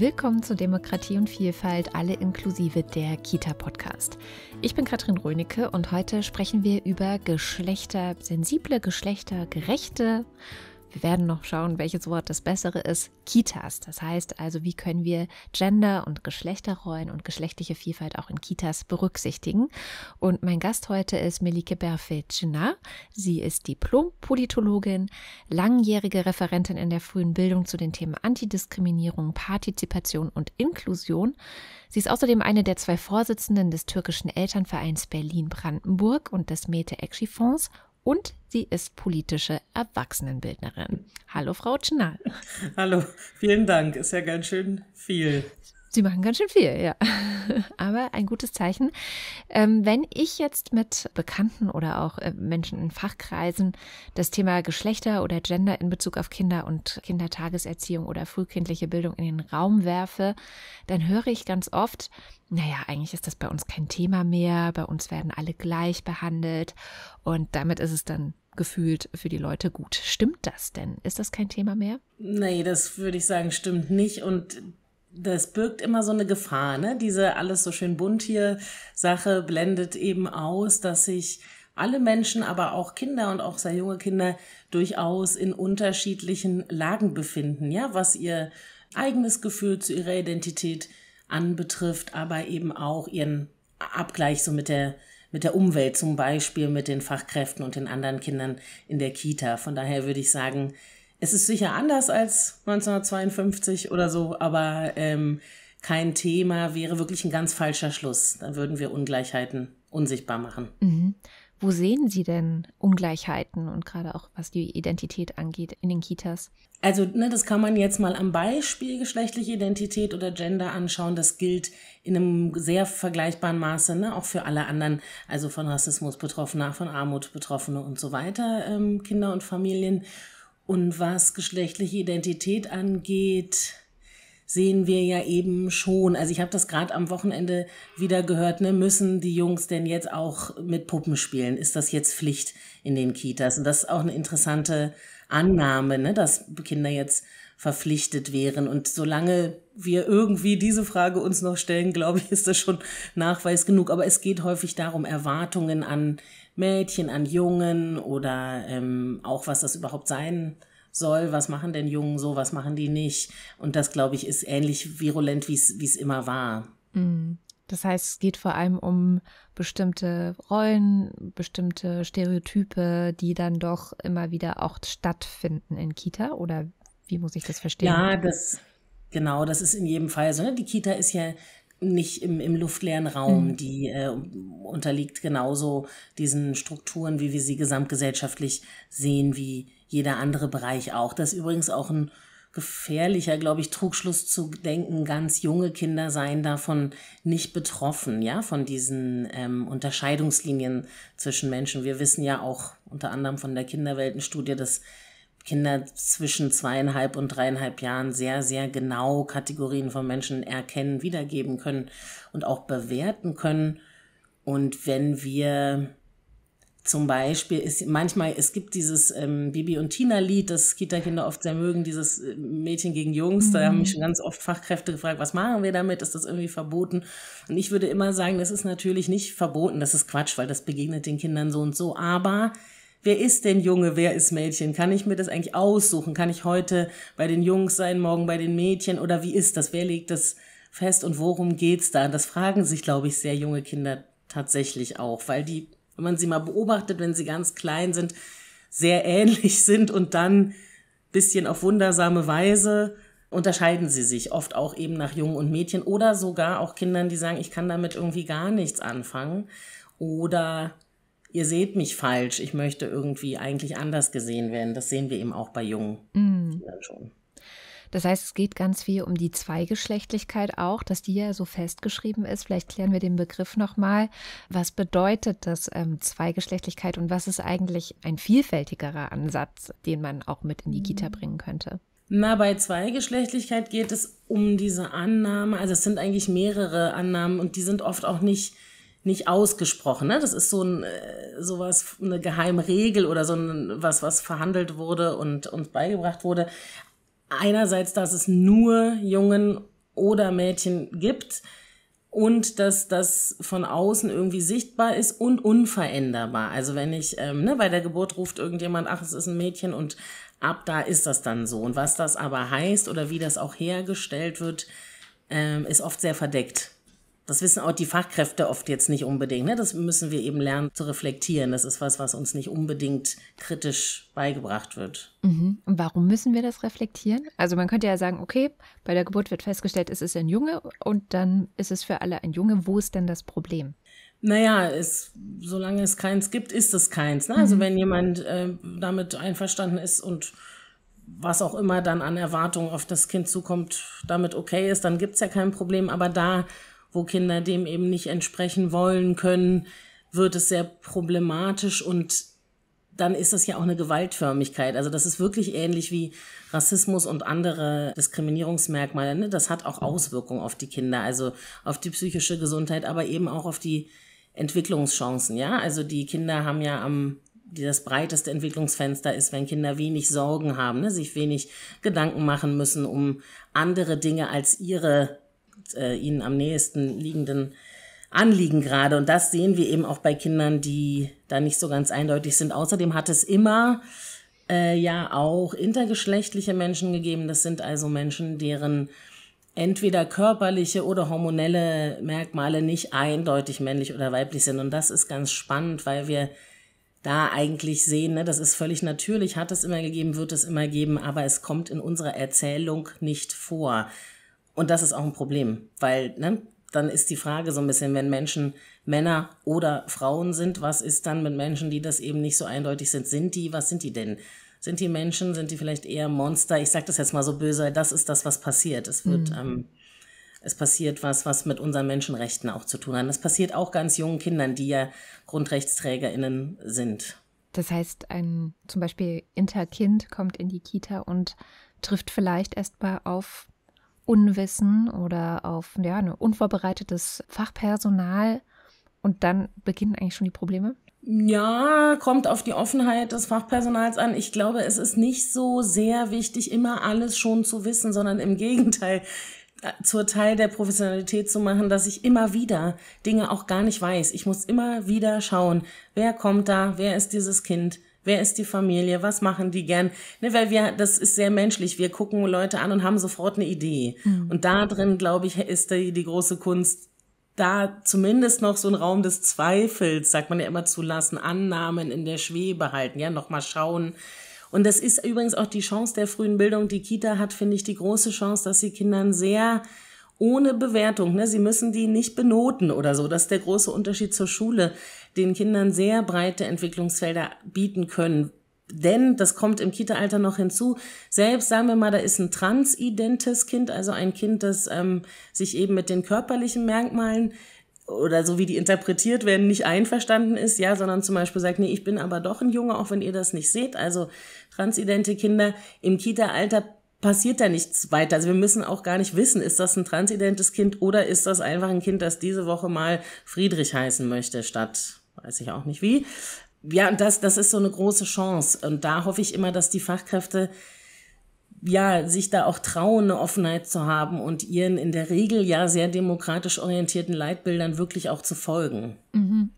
Willkommen zu Demokratie und Vielfalt, alle inklusive der Kita-Podcast. Ich bin Katrin Rönecke und heute sprechen wir über geschlechtersensible, geschlechtergerechte wir werden noch schauen, welches Wort das bessere ist, Kitas. Das heißt also, wie können wir Gender und Geschlechterrollen und geschlechtliche Vielfalt auch in Kitas berücksichtigen. Und mein Gast heute ist Melike Berfelcina. Sie ist Diplom-Politologin, langjährige Referentin in der frühen Bildung zu den Themen Antidiskriminierung, Partizipation und Inklusion. Sie ist außerdem eine der zwei Vorsitzenden des türkischen Elternvereins Berlin-Brandenburg und des Mete-Ekschi-Fonds und sie ist politische Erwachsenenbildnerin. Hallo, Frau Tschnall. Hallo, vielen Dank. Ist ja ganz schön viel. Sie machen ganz schön viel, ja. Aber ein gutes Zeichen. Ähm, wenn ich jetzt mit Bekannten oder auch äh, Menschen in Fachkreisen das Thema Geschlechter oder Gender in Bezug auf Kinder und Kindertageserziehung oder frühkindliche Bildung in den Raum werfe, dann höre ich ganz oft, naja, eigentlich ist das bei uns kein Thema mehr, bei uns werden alle gleich behandelt und damit ist es dann gefühlt für die Leute gut. Stimmt das denn? Ist das kein Thema mehr? Nee, das würde ich sagen, stimmt nicht. Und das birgt immer so eine Gefahr, ne? Diese alles so schön bunt hier Sache blendet eben aus, dass sich alle Menschen, aber auch Kinder und auch sehr junge Kinder durchaus in unterschiedlichen Lagen befinden, ja, was ihr eigenes Gefühl zu ihrer Identität anbetrifft, aber eben auch ihren Abgleich so mit der mit der Umwelt zum Beispiel, mit den Fachkräften und den anderen Kindern in der Kita. Von daher würde ich sagen, es ist sicher anders als 1952 oder so, aber ähm, kein Thema wäre wirklich ein ganz falscher Schluss. Dann würden wir Ungleichheiten unsichtbar machen. Mhm. Wo sehen Sie denn Ungleichheiten und gerade auch was die Identität angeht in den Kitas? Also, ne, das kann man jetzt mal am Beispiel geschlechtliche Identität oder Gender anschauen. Das gilt in einem sehr vergleichbaren Maße ne, auch für alle anderen, also von Rassismus Betroffene, von Armut Betroffene und so weiter, ähm, Kinder und Familien. Und was geschlechtliche Identität angeht, sehen wir ja eben schon, also ich habe das gerade am Wochenende wieder gehört, ne, müssen die Jungs denn jetzt auch mit Puppen spielen? Ist das jetzt Pflicht in den Kitas? Und das ist auch eine interessante Annahme, ne, dass Kinder jetzt verpflichtet wären. Und solange wir irgendwie diese Frage uns noch stellen, glaube ich, ist das schon Nachweis genug. Aber es geht häufig darum, Erwartungen an Mädchen an Jungen oder ähm, auch was das überhaupt sein soll, was machen denn Jungen so, was machen die nicht. Und das, glaube ich, ist ähnlich virulent, wie es immer war. Mhm. Das heißt, es geht vor allem um bestimmte Rollen, bestimmte Stereotype, die dann doch immer wieder auch stattfinden in Kita oder wie muss ich das verstehen? Ja, das genau, das ist in jedem Fall so. Ne? Die Kita ist ja nicht im, im luftleeren Raum. Mhm. Die äh, unterliegt genauso diesen Strukturen, wie wir sie gesamtgesellschaftlich sehen, wie jeder andere Bereich auch. Das ist übrigens auch ein gefährlicher, glaube ich, Trugschluss zu denken, ganz junge Kinder seien davon nicht betroffen, ja, von diesen ähm, Unterscheidungslinien zwischen Menschen. Wir wissen ja auch unter anderem von der Kinderweltenstudie, dass Kinder zwischen zweieinhalb und dreieinhalb Jahren sehr, sehr genau Kategorien von Menschen erkennen, wiedergeben können und auch bewerten können. Und wenn wir zum Beispiel ist manchmal, es gibt dieses ähm, Bibi und Tina-Lied, das Kita-Kinder oft sehr mögen, dieses äh, Mädchen gegen Jungs. Mhm. Da haben mhm. mich schon ganz oft Fachkräfte gefragt, was machen wir damit? Ist das irgendwie verboten? Und ich würde immer sagen, das ist natürlich nicht verboten, das ist Quatsch, weil das begegnet den Kindern so und so. Aber wer ist denn Junge, wer ist Mädchen? Kann ich mir das eigentlich aussuchen? Kann ich heute bei den Jungs sein, morgen bei den Mädchen? Oder wie ist das? Wer legt das fest und worum geht's da? das fragen sich, glaube ich, sehr junge Kinder tatsächlich auch, weil die, wenn man sie mal beobachtet, wenn sie ganz klein sind, sehr ähnlich sind und dann bisschen auf wundersame Weise unterscheiden sie sich oft auch eben nach Jungen und Mädchen oder sogar auch Kindern, die sagen, ich kann damit irgendwie gar nichts anfangen oder ihr seht mich falsch, ich möchte irgendwie eigentlich anders gesehen werden. Das sehen wir eben auch bei jungen mm. schon. Das heißt, es geht ganz viel um die Zweigeschlechtlichkeit auch, dass die ja so festgeschrieben ist. Vielleicht klären wir den Begriff nochmal. Was bedeutet das ähm, Zweigeschlechtlichkeit und was ist eigentlich ein vielfältigerer Ansatz, den man auch mit in die Kita mhm. bringen könnte? Na, bei Zweigeschlechtlichkeit geht es um diese Annahme, also es sind eigentlich mehrere Annahmen und die sind oft auch nicht nicht ausgesprochen. Ne? Das ist so ein äh, sowas eine geheime Regel oder so ein was was verhandelt wurde und uns beigebracht wurde. Einerseits, dass es nur Jungen oder Mädchen gibt und dass das von außen irgendwie sichtbar ist und unveränderbar. Also wenn ich ähm, ne, bei der Geburt ruft irgendjemand, ach es ist ein Mädchen und ab da ist das dann so. Und was das aber heißt oder wie das auch hergestellt wird, ähm, ist oft sehr verdeckt. Das wissen auch die Fachkräfte oft jetzt nicht unbedingt. Ne? Das müssen wir eben lernen zu reflektieren. Das ist was, was uns nicht unbedingt kritisch beigebracht wird. Mhm. Und warum müssen wir das reflektieren? Also man könnte ja sagen, okay, bei der Geburt wird festgestellt, es ist ein Junge und dann ist es für alle ein Junge. Wo ist denn das Problem? Naja, es, solange es keins gibt, ist es keins. Ne? Also mhm. wenn jemand äh, damit einverstanden ist und was auch immer dann an Erwartungen auf das Kind zukommt, damit okay ist, dann gibt es ja kein Problem. Aber da wo Kinder dem eben nicht entsprechen wollen können, wird es sehr problematisch und dann ist das ja auch eine Gewaltförmigkeit. Also das ist wirklich ähnlich wie Rassismus und andere Diskriminierungsmerkmale. Ne? Das hat auch Auswirkungen auf die Kinder, also auf die psychische Gesundheit, aber eben auch auf die Entwicklungschancen. Ja, also die Kinder haben ja am die das breiteste Entwicklungsfenster ist, wenn Kinder wenig Sorgen haben, ne, sich wenig Gedanken machen müssen um andere Dinge als ihre äh, ihnen am nächsten liegenden Anliegen gerade. Und das sehen wir eben auch bei Kindern, die da nicht so ganz eindeutig sind. Außerdem hat es immer äh, ja auch intergeschlechtliche Menschen gegeben. Das sind also Menschen, deren entweder körperliche oder hormonelle Merkmale nicht eindeutig männlich oder weiblich sind. Und das ist ganz spannend, weil wir da eigentlich sehen, ne, das ist völlig natürlich, hat es immer gegeben, wird es immer geben, aber es kommt in unserer Erzählung nicht vor. Und das ist auch ein Problem, weil ne, dann ist die Frage so ein bisschen, wenn Menschen Männer oder Frauen sind, was ist dann mit Menschen, die das eben nicht so eindeutig sind? Sind die, was sind die denn? Sind die Menschen, sind die vielleicht eher Monster? Ich sage das jetzt mal so böse, das ist das, was passiert. Es wird, mhm. ähm, es passiert was, was mit unseren Menschenrechten auch zu tun hat. Das passiert auch ganz jungen Kindern, die ja GrundrechtsträgerInnen sind. Das heißt, ein zum Beispiel Interkind kommt in die Kita und trifft vielleicht erst mal auf Unwissen oder auf ja, ein ne, unvorbereitetes Fachpersonal und dann beginnen eigentlich schon die Probleme? Ja, kommt auf die Offenheit des Fachpersonals an. Ich glaube, es ist nicht so sehr wichtig, immer alles schon zu wissen, sondern im Gegenteil äh, zur Teil der Professionalität zu machen, dass ich immer wieder Dinge auch gar nicht weiß. Ich muss immer wieder schauen, wer kommt da, wer ist dieses Kind, Wer ist die Familie? Was machen die gern? Ne, weil wir, das ist sehr menschlich. Wir gucken Leute an und haben sofort eine Idee. Mhm. Und da drin, glaube ich, ist die, die große Kunst, da zumindest noch so einen Raum des Zweifels, sagt man ja immer, zu lassen, Annahmen in der Schwebe halten, ja, nochmal schauen. Und das ist übrigens auch die Chance der frühen Bildung. Die Kita hat, finde ich, die große Chance, dass sie Kindern sehr ohne Bewertung, ne, sie müssen die nicht benoten oder so. Das ist der große Unterschied zur Schule den Kindern sehr breite Entwicklungsfelder bieten können. Denn, das kommt im Kita-Alter noch hinzu, selbst sagen wir mal, da ist ein transidentes Kind, also ein Kind, das ähm, sich eben mit den körperlichen Merkmalen oder so wie die interpretiert werden, nicht einverstanden ist, ja, sondern zum Beispiel sagt, nee, ich bin aber doch ein Junge, auch wenn ihr das nicht seht. Also transidente Kinder im Kita-Alter passiert da nichts weiter. Also wir müssen auch gar nicht wissen, ist das ein transidentes Kind oder ist das einfach ein Kind, das diese Woche mal Friedrich heißen möchte statt weiß ich auch nicht wie. Ja, und das, das ist so eine große Chance. Und da hoffe ich immer, dass die Fachkräfte ja, sich da auch trauen, eine Offenheit zu haben und ihren in der Regel ja sehr demokratisch orientierten Leitbildern wirklich auch zu folgen. Mhm.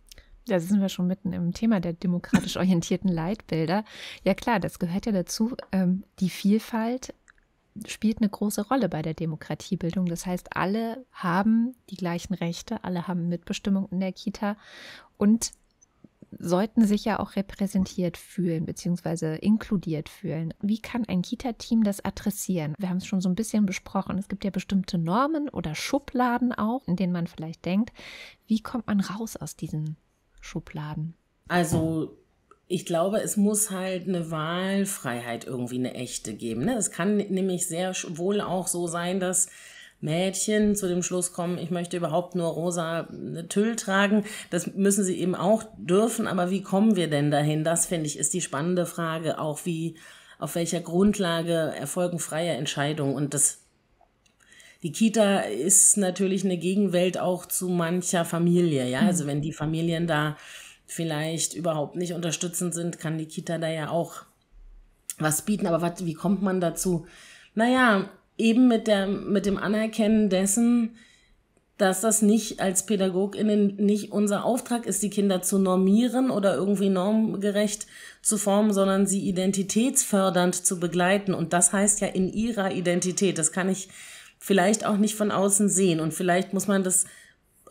Da sind wir schon mitten im Thema der demokratisch orientierten Leitbilder. Ja klar, das gehört ja dazu, ähm, die Vielfalt spielt eine große Rolle bei der Demokratiebildung. Das heißt, alle haben die gleichen Rechte, alle haben Mitbestimmung in der Kita und sollten sich ja auch repräsentiert fühlen bzw. inkludiert fühlen. Wie kann ein Kita-Team das adressieren? Wir haben es schon so ein bisschen besprochen. Es gibt ja bestimmte Normen oder Schubladen auch, in denen man vielleicht denkt, wie kommt man raus aus diesen Schubladen? Also ich glaube, es muss halt eine Wahlfreiheit irgendwie eine echte geben. Ne? Es kann nämlich sehr wohl auch so sein, dass Mädchen zu dem Schluss kommen, ich möchte überhaupt nur rosa ne, Tüll tragen. Das müssen sie eben auch dürfen, aber wie kommen wir denn dahin? Das finde ich ist die spannende Frage, auch wie auf welcher Grundlage erfolgen freie Entscheidungen und das die Kita ist natürlich eine Gegenwelt auch zu mancher Familie, ja? Mhm. Also wenn die Familien da vielleicht überhaupt nicht unterstützend sind, kann die Kita da ja auch was bieten. Aber wat, wie kommt man dazu? Naja, eben mit, der, mit dem Anerkennen dessen, dass das nicht als PädagogInnen nicht unser Auftrag ist, die Kinder zu normieren oder irgendwie normgerecht zu formen, sondern sie identitätsfördernd zu begleiten. Und das heißt ja in ihrer Identität. Das kann ich vielleicht auch nicht von außen sehen. Und vielleicht muss man das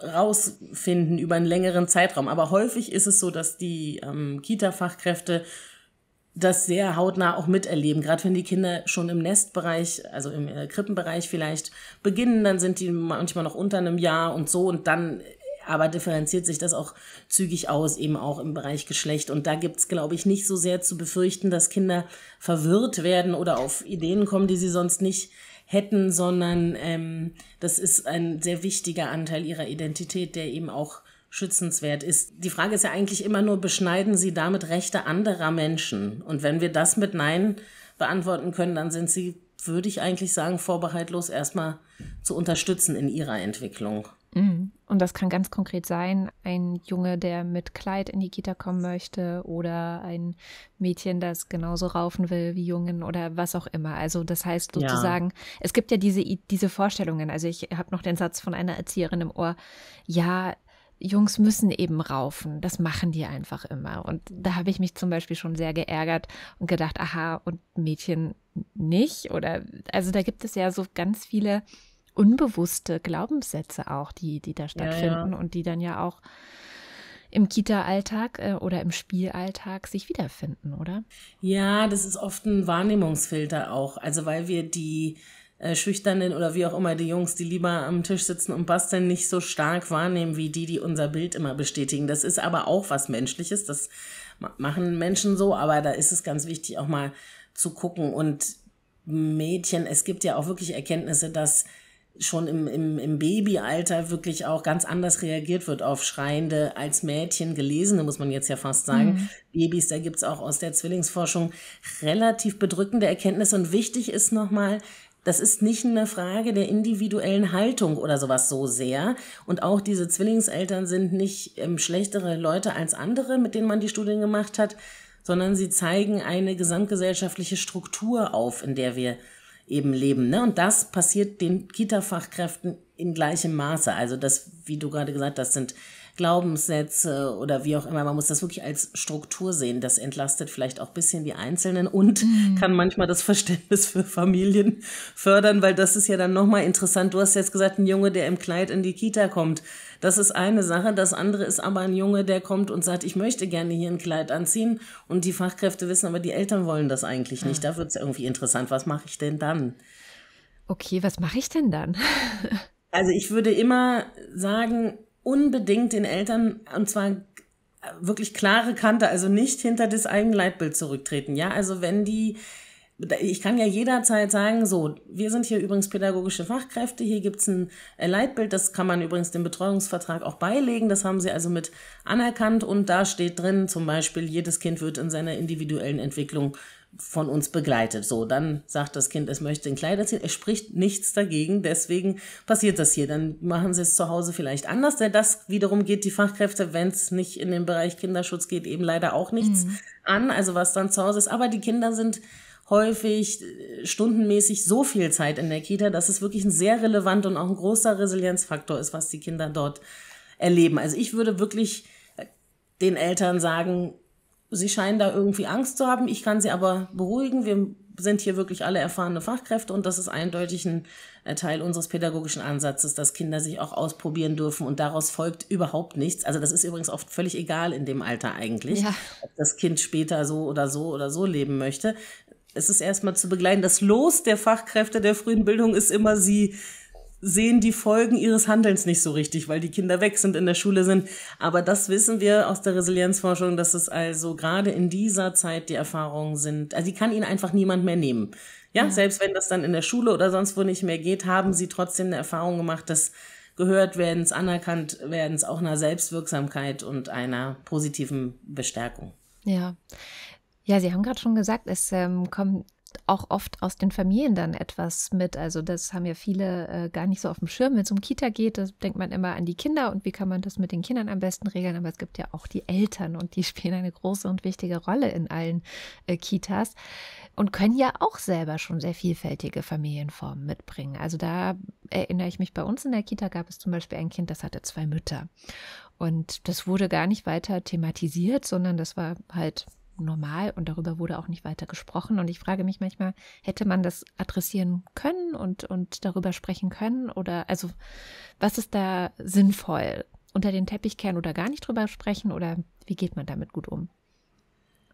rausfinden über einen längeren Zeitraum. Aber häufig ist es so, dass die ähm, Kita-Fachkräfte das sehr hautnah auch miterleben. Gerade wenn die Kinder schon im Nestbereich, also im äh, Krippenbereich vielleicht beginnen, dann sind die manchmal noch unter einem Jahr und so und dann aber differenziert sich das auch zügig aus, eben auch im Bereich Geschlecht. Und da gibt es, glaube ich, nicht so sehr zu befürchten, dass Kinder verwirrt werden oder auf Ideen kommen, die sie sonst nicht hätten, sondern ähm, das ist ein sehr wichtiger Anteil ihrer Identität, der eben auch schützenswert ist. Die Frage ist ja eigentlich immer nur, beschneiden sie damit Rechte anderer Menschen? Und wenn wir das mit Nein beantworten können, dann sind sie, würde ich eigentlich sagen, vorbehaltlos erstmal zu unterstützen in ihrer Entwicklung. Mhm. Und das kann ganz konkret sein, ein Junge, der mit Kleid in die Kita kommen möchte oder ein Mädchen, das genauso raufen will wie Jungen oder was auch immer. Also das heißt sozusagen, ja. es gibt ja diese, diese Vorstellungen. Also ich habe noch den Satz von einer Erzieherin im Ohr, ja, Jungs müssen eben raufen. Das machen die einfach immer. Und da habe ich mich zum Beispiel schon sehr geärgert und gedacht, aha, und Mädchen nicht. Oder also da gibt es ja so ganz viele unbewusste Glaubenssätze auch, die, die da stattfinden ja, ja. und die dann ja auch im Kita-Alltag äh, oder im Spielalltag sich wiederfinden, oder? Ja, das ist oft ein Wahrnehmungsfilter auch. Also weil wir die äh, Schüchternen oder wie auch immer die Jungs, die lieber am Tisch sitzen und basteln, nicht so stark wahrnehmen wie die, die unser Bild immer bestätigen. Das ist aber auch was Menschliches. Das machen Menschen so, aber da ist es ganz wichtig, auch mal zu gucken. Und Mädchen, es gibt ja auch wirklich Erkenntnisse, dass schon im, im, im Babyalter wirklich auch ganz anders reagiert wird auf schreiende als Mädchen, gelesene, muss man jetzt ja fast sagen. Mhm. Babys, da gibt's auch aus der Zwillingsforschung relativ bedrückende Erkenntnisse. Und wichtig ist nochmal, das ist nicht eine Frage der individuellen Haltung oder sowas so sehr. Und auch diese Zwillingseltern sind nicht ähm, schlechtere Leute als andere, mit denen man die Studien gemacht hat, sondern sie zeigen eine gesamtgesellschaftliche Struktur auf, in der wir eben leben. Ne? Und das passiert den Kita-Fachkräften in gleichem Maße. Also das, wie du gerade gesagt hast, sind Glaubenssätze oder wie auch immer. Man muss das wirklich als Struktur sehen. Das entlastet vielleicht auch ein bisschen die Einzelnen und mhm. kann manchmal das Verständnis für Familien fördern, weil das ist ja dann nochmal interessant. Du hast jetzt gesagt, ein Junge, der im Kleid in die Kita kommt. Das ist eine Sache. Das andere ist aber ein Junge, der kommt und sagt, ich möchte gerne hier ein Kleid anziehen. Und die Fachkräfte wissen, aber die Eltern wollen das eigentlich nicht. Ah. Da wird es irgendwie interessant. Was mache ich denn dann? Okay, was mache ich denn dann? also ich würde immer sagen, unbedingt den Eltern, und zwar äh, wirklich klare Kante, also nicht hinter das eigene Leitbild zurücktreten. Ja, also wenn die, ich kann ja jederzeit sagen, so, wir sind hier übrigens pädagogische Fachkräfte, hier gibt es ein äh, Leitbild, das kann man übrigens dem Betreuungsvertrag auch beilegen, das haben sie also mit anerkannt und da steht drin, zum Beispiel, jedes Kind wird in seiner individuellen Entwicklung von uns begleitet. So, dann sagt das Kind, es möchte ein Kleid anziehen. Es spricht nichts dagegen, deswegen passiert das hier. Dann machen sie es zu Hause vielleicht anders. Denn das wiederum geht die Fachkräfte, wenn es nicht in den Bereich Kinderschutz geht, eben leider auch nichts mhm. an. Also was dann zu Hause ist. Aber die Kinder sind häufig äh, stundenmäßig so viel Zeit in der Kita, dass es wirklich ein sehr relevant und auch ein großer Resilienzfaktor ist, was die Kinder dort erleben. Also ich würde wirklich äh, den Eltern sagen, Sie scheinen da irgendwie Angst zu haben. Ich kann Sie aber beruhigen. Wir sind hier wirklich alle erfahrene Fachkräfte und das ist eindeutig ein äh, Teil unseres pädagogischen Ansatzes, dass Kinder sich auch ausprobieren dürfen und daraus folgt überhaupt nichts. Also das ist übrigens oft völlig egal in dem Alter eigentlich, ja. ob das Kind später so oder so oder so leben möchte. Es ist erstmal zu begleiten. Das Los der Fachkräfte der frühen Bildung ist immer sie sehen die Folgen ihres Handelns nicht so richtig, weil die Kinder weg sind, in der Schule sind. Aber das wissen wir aus der Resilienzforschung, dass es also gerade in dieser Zeit die Erfahrungen sind. Also die kann ihnen einfach niemand mehr nehmen. Ja, ja, selbst wenn das dann in der Schule oder sonst wo nicht mehr geht, haben sie trotzdem eine Erfahrung gemacht, dass gehört werdens, anerkannt werdens, auch einer Selbstwirksamkeit und einer positiven Bestärkung. Ja. Ja, Sie haben gerade schon gesagt, es ähm, kommen auch oft aus den Familien dann etwas mit. Also das haben ja viele äh, gar nicht so auf dem Schirm. Wenn es um Kita geht, das denkt man immer an die Kinder und wie kann man das mit den Kindern am besten regeln. Aber es gibt ja auch die Eltern und die spielen eine große und wichtige Rolle in allen äh, Kitas und können ja auch selber schon sehr vielfältige Familienformen mitbringen. Also da erinnere ich mich, bei uns in der Kita gab es zum Beispiel ein Kind, das hatte zwei Mütter. Und das wurde gar nicht weiter thematisiert, sondern das war halt normal und darüber wurde auch nicht weiter gesprochen. Und ich frage mich manchmal, hätte man das adressieren können und, und darüber sprechen können? Oder also, was ist da sinnvoll? Unter den Teppich kehren oder gar nicht drüber sprechen? Oder wie geht man damit gut um?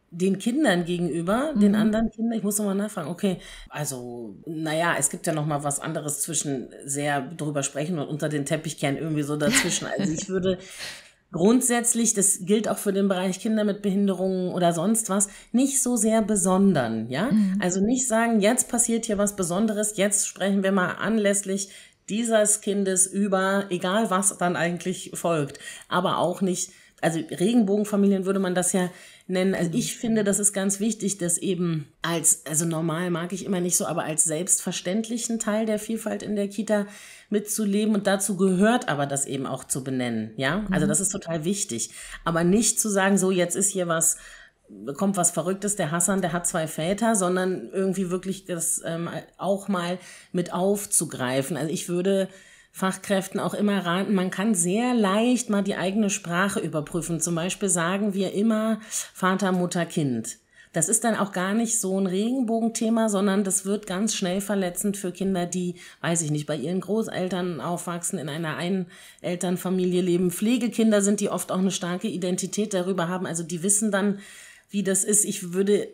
den Kindern gegenüber, mhm. den anderen Kindern, ich muss nochmal nachfragen, okay, also, naja, es gibt ja nochmal was anderes zwischen sehr drüber sprechen und unter den Teppich kehren, irgendwie so dazwischen. Also ich würde, grundsätzlich, das gilt auch für den Bereich Kinder mit Behinderungen oder sonst was, nicht so sehr besondern, ja? Mhm. Also nicht sagen, jetzt passiert hier was Besonderes, jetzt sprechen wir mal anlässlich dieses Kindes über, egal was dann eigentlich folgt, aber auch nicht, also Regenbogenfamilien würde man das ja nennen. Also mhm. ich finde, das ist ganz wichtig, dass eben als, also normal mag ich immer nicht so, aber als selbstverständlichen Teil der Vielfalt in der Kita mitzuleben und dazu gehört aber das eben auch zu benennen, ja? Also mhm. das ist total wichtig. Aber nicht zu sagen, so jetzt ist hier was kommt was Verrücktes, der Hassan, der hat zwei Väter, sondern irgendwie wirklich das ähm, auch mal mit aufzugreifen. Also ich würde Fachkräften auch immer raten, man kann sehr leicht mal die eigene Sprache überprüfen. Zum Beispiel sagen wir immer Vater, Mutter, Kind. Das ist dann auch gar nicht so ein Regenbogenthema, sondern das wird ganz schnell verletzend für Kinder, die, weiß ich nicht, bei ihren Großeltern aufwachsen, in einer Einelternfamilie leben. Pflegekinder sind, die oft auch eine starke Identität darüber haben. Also die wissen dann, wie das ist. Ich würde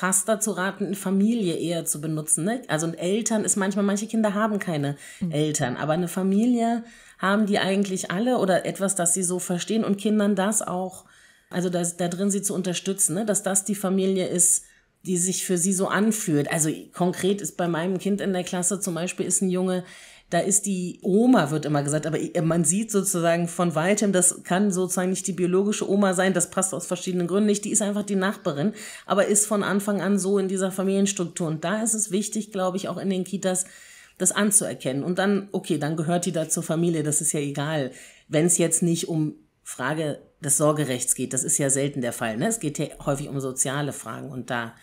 fast dazu raten, eine Familie eher zu benutzen. Ne? Also und Eltern ist manchmal, manche Kinder haben keine mhm. Eltern, aber eine Familie haben die eigentlich alle oder etwas, das sie so verstehen und Kindern das auch, also das, da drin sie zu unterstützen, ne? dass das die Familie ist, die sich für sie so anfühlt. Also konkret ist bei meinem Kind in der Klasse zum Beispiel ist ein Junge, da ist die Oma, wird immer gesagt, aber man sieht sozusagen von weitem, das kann sozusagen nicht die biologische Oma sein, das passt aus verschiedenen Gründen nicht, die ist einfach die Nachbarin, aber ist von Anfang an so in dieser Familienstruktur. Und da ist es wichtig, glaube ich, auch in den Kitas, das anzuerkennen. Und dann, okay, dann gehört die da zur Familie, das ist ja egal, wenn es jetzt nicht um Frage des Sorgerechts geht. Das ist ja selten der Fall. Ne? Es geht ja häufig um soziale Fragen und da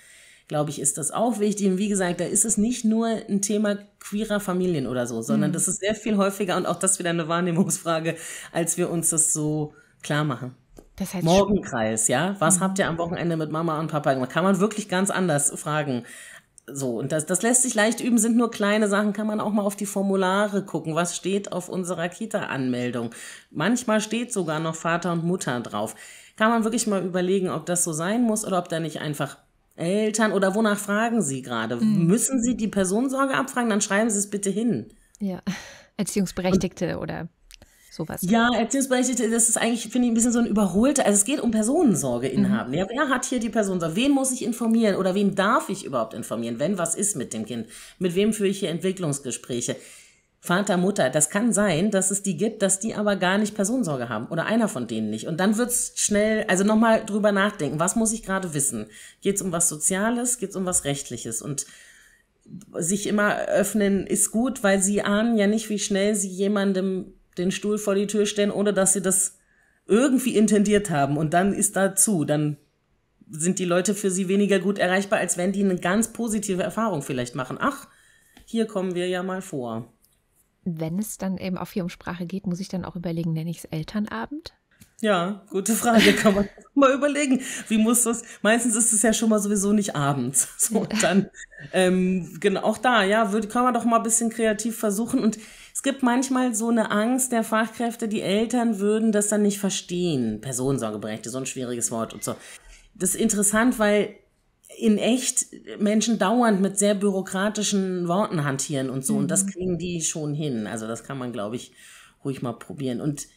glaube ich, ist das auch wichtig. Und wie gesagt, da ist es nicht nur ein Thema queerer Familien oder so, sondern mhm. das ist sehr viel häufiger und auch das wieder eine Wahrnehmungsfrage, als wir uns das so klar machen. Das heißt Morgenkreis, ja? Was mhm. habt ihr am Wochenende mit Mama und Papa gemacht? Kann man wirklich ganz anders fragen. So, und das, das lässt sich leicht üben, sind nur kleine Sachen, kann man auch mal auf die Formulare gucken. Was steht auf unserer Kita-Anmeldung? Manchmal steht sogar noch Vater und Mutter drauf. Kann man wirklich mal überlegen, ob das so sein muss oder ob da nicht einfach Eltern oder wonach fragen Sie gerade? Mhm. Müssen Sie die Personensorge abfragen? Dann schreiben Sie es bitte hin. Ja, Erziehungsberechtigte Und, oder sowas. Ja, Erziehungsberechtigte, das ist eigentlich, finde ich, ein bisschen so ein überholter. Also es geht um Personensorgeinhaben. Mhm. Ja, wer hat hier die Personensorge? Wen muss ich informieren oder wen darf ich überhaupt informieren, wenn was ist mit dem Kind? Mit wem führe ich hier Entwicklungsgespräche? Vater, Mutter, das kann sein, dass es die gibt, dass die aber gar nicht Personensorge haben oder einer von denen nicht. Und dann wird es schnell, also nochmal drüber nachdenken, was muss ich gerade wissen? Geht es um was Soziales, geht es um was Rechtliches? Und sich immer öffnen ist gut, weil sie ahnen ja nicht, wie schnell sie jemandem den Stuhl vor die Tür stellen, ohne dass sie das irgendwie intendiert haben. Und dann ist dazu, dann sind die Leute für sie weniger gut erreichbar, als wenn die eine ganz positive Erfahrung vielleicht machen. Ach, hier kommen wir ja mal vor wenn es dann eben auf Sprache geht, muss ich dann auch überlegen, nenne ich es Elternabend? Ja, gute Frage. Kann man mal überlegen. Wie muss das? Meistens ist es ja schon mal sowieso nicht abends. So, und dann, ähm, genau, auch da, ja, würde, kann man doch mal ein bisschen kreativ versuchen. Und es gibt manchmal so eine Angst der Fachkräfte, die Eltern würden das dann nicht verstehen. Personensorgeberechte, so ein schwieriges Wort und so. Das ist interessant, weil in echt Menschen dauernd mit sehr bürokratischen Worten hantieren und so. Mhm. Und das mhm. kriegen die schon hin. Also das kann man, glaube ich, ruhig mal probieren. Und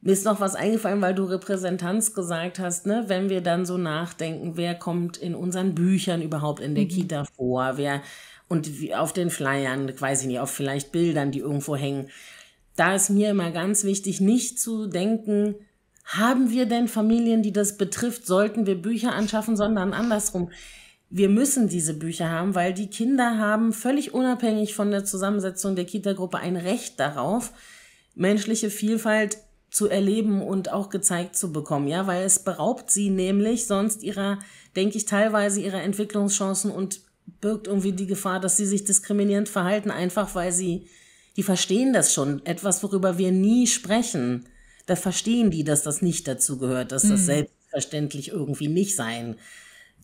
mir ist noch was eingefallen, weil du Repräsentanz gesagt hast, ne? Wenn wir dann so nachdenken, wer kommt in unseren Büchern überhaupt in der mhm. Kita vor, wer und wie auf den Flyern, weiß ich nicht, auf vielleicht Bildern, die irgendwo hängen. Da ist mir immer ganz wichtig, nicht zu denken, haben wir denn Familien, die das betrifft? Sollten wir Bücher anschaffen, sondern andersrum? Wir müssen diese Bücher haben, weil die Kinder haben völlig unabhängig von der Zusammensetzung der Kitagruppe ein Recht darauf, menschliche Vielfalt zu erleben und auch gezeigt zu bekommen, ja, weil es beraubt sie nämlich sonst ihrer, denke ich, teilweise ihrer Entwicklungschancen und birgt irgendwie die Gefahr, dass sie sich diskriminierend verhalten, einfach weil sie, die verstehen das schon, etwas, worüber wir nie sprechen da verstehen die, dass das nicht dazu gehört, dass das mhm. selbstverständlich irgendwie nicht sein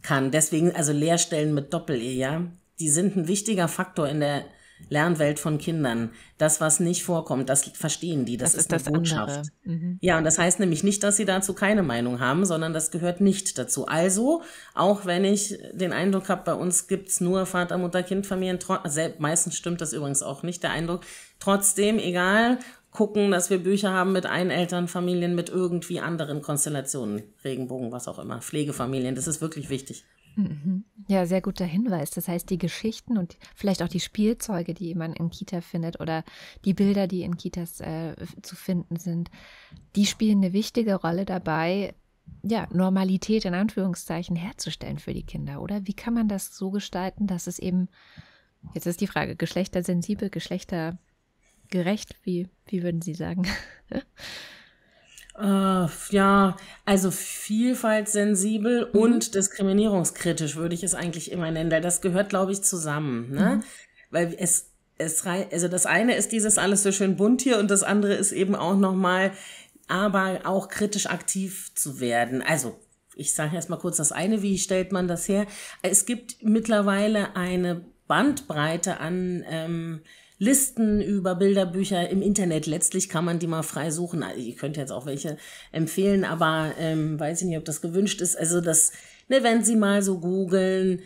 kann. Deswegen, also Lehrstellen mit Doppel-E, ja, die sind ein wichtiger Faktor in der Lernwelt von Kindern. Das, was nicht vorkommt, das verstehen die. Das, das ist, ist eine Botschaft. Mhm. Ja, und das heißt nämlich nicht, dass sie dazu keine Meinung haben, sondern das gehört nicht dazu. Also, auch wenn ich den Eindruck habe, bei uns gibt's nur Vater, Mutter, Kind, Familien, also, meistens stimmt das übrigens auch nicht, der Eindruck. Trotzdem, egal, gucken, dass wir Bücher haben mit Einelternfamilien, mit irgendwie anderen Konstellationen, Regenbogen, was auch immer, Pflegefamilien. Das ist wirklich wichtig. Mhm. Ja, sehr guter Hinweis. Das heißt, die Geschichten und vielleicht auch die Spielzeuge, die man in Kita findet oder die Bilder, die in Kitas äh, zu finden sind, die spielen eine wichtige Rolle dabei, ja, Normalität in Anführungszeichen herzustellen für die Kinder, oder? Wie kann man das so gestalten, dass es eben, jetzt ist die Frage, geschlechtersensibel, geschlechter gerecht? Wie, wie würden Sie sagen? Äh, ja, also vielfaltsensibel mhm. und diskriminierungskritisch würde ich es eigentlich immer nennen, weil das gehört, glaube ich, zusammen. Ne? Mhm. Weil es, es also das eine ist dieses alles so schön bunt hier und das andere ist eben auch nochmal, aber auch kritisch aktiv zu werden. Also ich sage erstmal kurz das eine, wie stellt man das her? Es gibt mittlerweile eine Bandbreite an ähm, Listen über Bilderbücher im Internet. Letztlich kann man die mal frei suchen. Also ihr könnt jetzt auch welche empfehlen, aber ähm, weiß ich nicht, ob das gewünscht ist. Also das, ne, wenn Sie mal so googeln,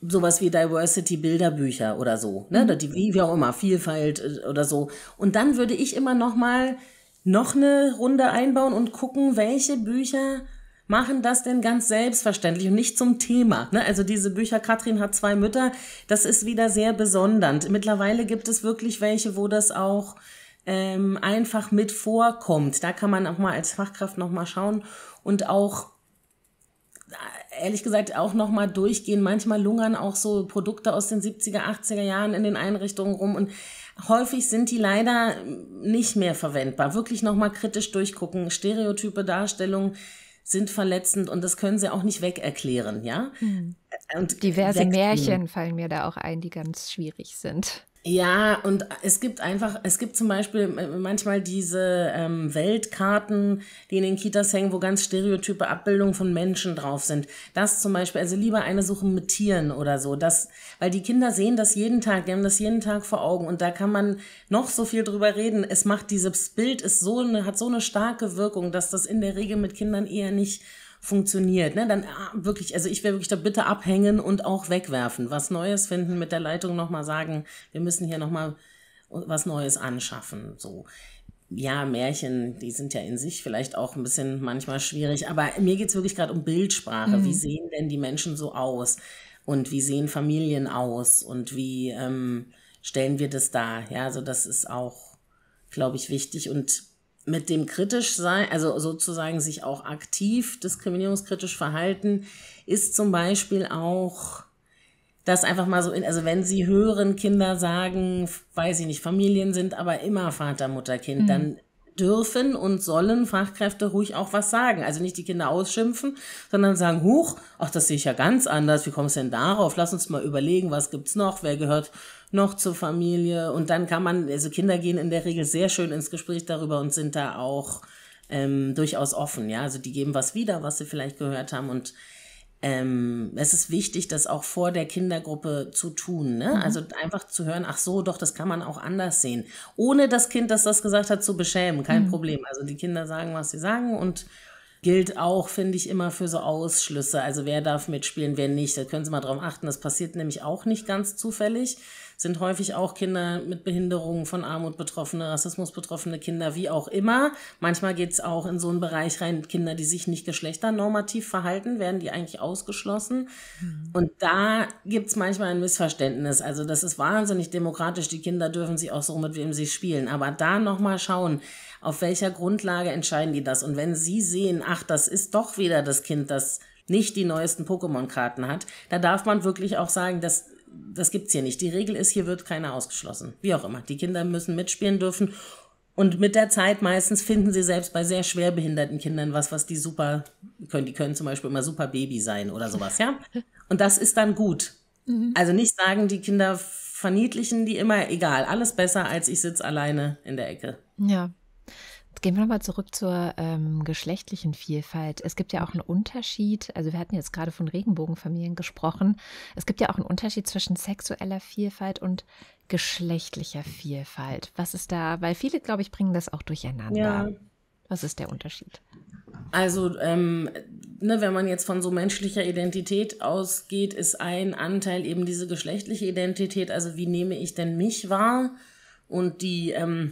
sowas wie Diversity Bilderbücher oder so, ne, mhm. oder die, wie auch immer, Vielfalt äh, oder so. Und dann würde ich immer noch mal noch eine Runde einbauen und gucken, welche Bücher machen das denn ganz selbstverständlich und nicht zum Thema. Ne? Also diese Bücher, Katrin hat zwei Mütter, das ist wieder sehr besondernd. Mittlerweile gibt es wirklich welche, wo das auch ähm, einfach mit vorkommt. Da kann man auch mal als Fachkraft nochmal schauen und auch äh, ehrlich gesagt auch nochmal durchgehen. Manchmal lungern auch so Produkte aus den 70er, 80er Jahren in den Einrichtungen rum und häufig sind die leider nicht mehr verwendbar. Wirklich nochmal kritisch durchgucken. Stereotype Darstellungen sind verletzend und das können sie auch nicht weg erklären, ja? Mhm. Und Diverse Märchen hm. fallen mir da auch ein, die ganz schwierig sind. Ja, und es gibt einfach, es gibt zum Beispiel äh, manchmal diese ähm, Weltkarten, die in den Kitas hängen, wo ganz stereotype Abbildungen von Menschen drauf sind. Das zum Beispiel, also lieber eine Suche mit Tieren oder so. Das, weil die Kinder sehen das jeden Tag, die haben das jeden Tag vor Augen und da kann man noch so viel drüber reden. Es macht dieses Bild, ist so eine, hat so eine starke Wirkung, dass das in der Regel mit Kindern eher nicht funktioniert. Ne? Dann ah, wirklich, also ich wäre wirklich da bitte abhängen und auch wegwerfen. Was Neues finden, mit der Leitung nochmal sagen, wir müssen hier nochmal was Neues anschaffen. So ja, Märchen, die sind ja in sich vielleicht auch ein bisschen manchmal schwierig, aber mir geht's wirklich gerade um Bildsprache. Mhm. Wie sehen denn die Menschen so aus? Und wie sehen Familien aus? Und wie ähm, stellen wir das dar? Ja, also das ist auch, glaube ich, wichtig. Und mit dem kritisch sein, also sozusagen sich auch aktiv diskriminierungskritisch verhalten, ist zum Beispiel auch das einfach mal so in, also wenn sie hören, Kinder sagen, weiß ich nicht, Familien sind aber immer Vater, Mutter, Kind, mhm. dann dürfen und sollen Fachkräfte ruhig auch was sagen. Also nicht die Kinder ausschimpfen, sondern sagen, huch, ach, das sehe ich ja ganz anders, wie kommst du denn darauf? Lass uns mal überlegen, was gibt's noch, wer gehört noch zur Familie. Und dann kann man, also Kinder gehen in der Regel sehr schön ins Gespräch darüber und sind da auch ähm, durchaus offen. Ja, also die geben was wieder, was sie vielleicht gehört haben und ähm, es ist wichtig, das auch vor der Kindergruppe zu tun. Ne? Mhm. Also einfach zu hören, ach so, doch, das kann man auch anders sehen. Ohne das Kind, das das gesagt hat, zu beschämen. Kein mhm. Problem. Also die Kinder sagen, was sie sagen und gilt auch, finde ich, immer für so Ausschlüsse. Also wer darf mitspielen, wer nicht. Da können Sie mal drauf achten. Das passiert nämlich auch nicht ganz zufällig, sind häufig auch Kinder mit Behinderungen, von Armut betroffene, Rassismus betroffene Kinder, wie auch immer. Manchmal geht es auch in so einen Bereich rein, Kinder, die sich nicht geschlechternormativ verhalten, werden die eigentlich ausgeschlossen. Mhm. Und da gibt es manchmal ein Missverständnis. Also das ist wahnsinnig demokratisch. Die Kinder dürfen sich auch so, mit wem sie spielen. Aber da nochmal schauen, auf welcher Grundlage entscheiden die das? Und wenn sie sehen, ach, das ist doch wieder das Kind, das nicht die neuesten Pokémon-Karten hat, da darf man wirklich auch sagen, dass das gibt's hier nicht. Die Regel ist, hier wird keiner ausgeschlossen. Wie auch immer. Die Kinder müssen mitspielen dürfen. Und mit der Zeit meistens finden sie selbst bei sehr schwerbehinderten Kindern was, was die super können. Die können zum Beispiel immer super Baby sein oder sowas, ja? Und das ist dann gut. Mhm. Also nicht sagen, die Kinder verniedlichen die immer, egal, alles besser als ich sitze alleine in der Ecke. Ja, gehen wir nochmal zurück zur ähm, geschlechtlichen Vielfalt. Es gibt ja auch einen Unterschied, also wir hatten jetzt gerade von Regenbogenfamilien gesprochen. Es gibt ja auch einen Unterschied zwischen sexueller Vielfalt und geschlechtlicher Vielfalt. Was ist da, weil viele, glaube ich, bringen das auch durcheinander. Ja. Was ist der Unterschied? Also, ähm, ne, wenn man jetzt von so menschlicher Identität ausgeht, ist ein Anteil eben diese geschlechtliche Identität. Also, wie nehme ich denn mich wahr? Und die ähm,